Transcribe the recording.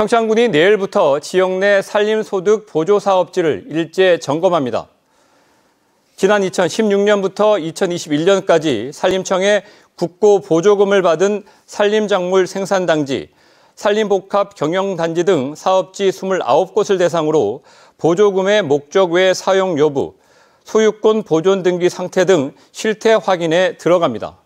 평창군이 내일부터 지역 내 산림소득 보조 사업지를 일제 점검합니다. 지난 2016년부터 2021년까지 산림청에 국고 보조금을 받은 산림작물 생산단지 산림복합 경영단지 등 사업지 29곳을 대상으로 보조금의 목적 외 사용 여부, 소유권 보존 등기 상태 등 실태 확인에 들어갑니다.